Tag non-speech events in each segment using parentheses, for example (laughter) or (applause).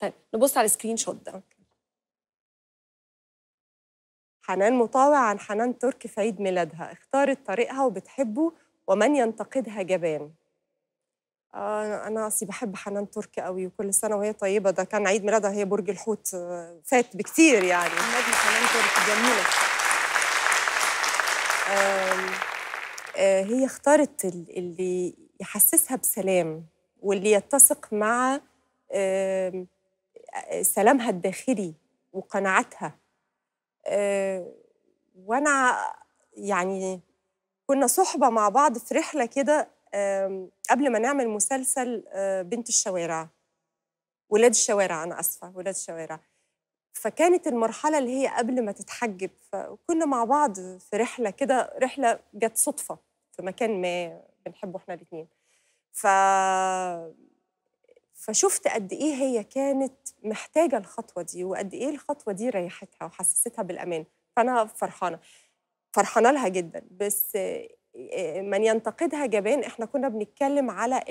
طيب نبص على السكرين شوت ده حنان مطاوع عن حنان ترك في عيد ميلادها اختارت طريقها وبتحبه ومن ينتقدها جبان آه انا اصلي بحب حنان ترك قوي وكل سنه وهي طيبه ده كان عيد ميلادها هي برج الحوت آه، فات بكتير يعني نجم حنان ترك جميله آه آه هي اختارت اللي يحسسها بسلام واللي يتسق مع آه سلامها الداخلي وقناعتها آه، وانا يعني كنا صحبه مع بعض في رحله كده قبل ما نعمل مسلسل آه، بنت الشوارع ولاد الشوارع انا اسفه ولاد الشوارع فكانت المرحله اللي هي قبل ما تتحجب فكنا مع بعض في رحله كده رحله جت صدفه في مكان ما بنحبه احنا الاثنين ف فشفت قد ايه هي كانت محتاجه الخطوه دي وقد ايه الخطوه دي ريحتها وحسستها بالامان فانا فرحانه فرحانه لها جدا بس آه، آه، من ينتقدها جبان احنا كنا بنتكلم على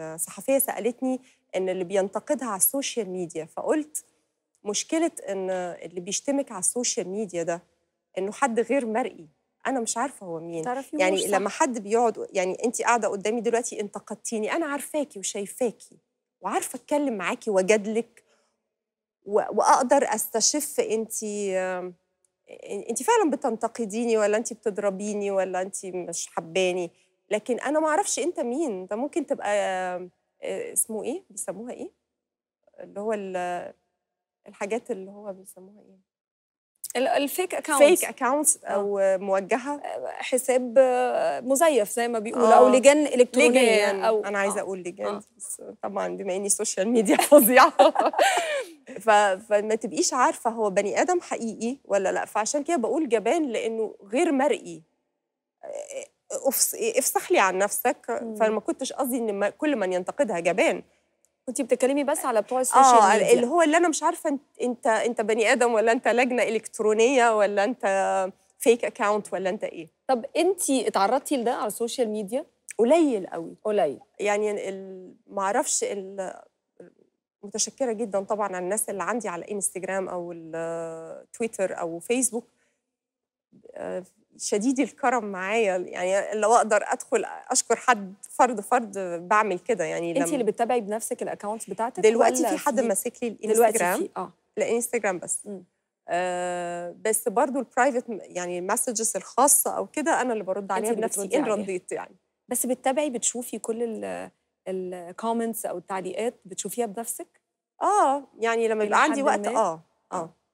الصحفيه سالتني ان اللي بينتقدها على السوشيال ميديا فقلت مشكله ان اللي بيشتمك على السوشيال ميديا ده انه حد غير مرئي انا مش عارفه هو مين يعني صح. لما حد بيقعد يعني انت قاعده قدامي دلوقتي انتقدتيني انا عارفاكي وشايفاكي وعارفه اتكلم معاكي واجادلك واقدر استشف انت انت فعلا بتنتقديني ولا انت بتضربيني ولا انت مش حباني لكن انا ما اعرفش انت مين انت ممكن تبقى آه، اسمه ايه بيسموها ايه اللي هو الحاجات اللي هو بيسموها ايه الفيك اكونتس فيك اكونتس او موجهه حساب آه، مزيف زي ما بيقولوا آه. او لجان الكترونيه لجان يعني أو انا عايزه آه. اقول لجان آه. بس طبعا بما اني سوشيال ميديا (laughs) فظيعه فما تبقيش عارفه هو بني ادم حقيقي ولا لا فعشان كده بقول جبان لانه غير مرئي آه، آه، افصح لي عن نفسك فما كنتش قصدي ان كل من ينتقدها جبان كنت بتتكلمي بس على بتوع السوشيال آه ميديا اللي هو اللي انا مش عارفه انت انت بني ادم ولا انت لجنه الكترونيه ولا انت فيك اكونت ولا انت ايه طب انت اتعرضتي لده على السوشيال ميديا قليل قوي قليل يعني ما اعرفش متشكره جدا طبعا على الناس اللي عندي على انستجرام او تويتر او فيسبوك شديد الكرم معايا يعني لو اقدر ادخل اشكر حد فرد فرد بعمل كده يعني انت اللي بتتابعي بنفسك الاكونتس بتاعتك دلوقتي في حد ماسك لي الانستجرام دلوقتي في اه الانستجرام بس م. آه بس برضه البرايفت يعني المسجز الخاصه او كده انا اللي برد عليها بنفسي ان رديت يعني بس بتتابعي بتشوفي كل الكومنتس او التعليقات بتشوفيها بنفسك اه يعني لما بيبقى عندي وقت آه. اه اه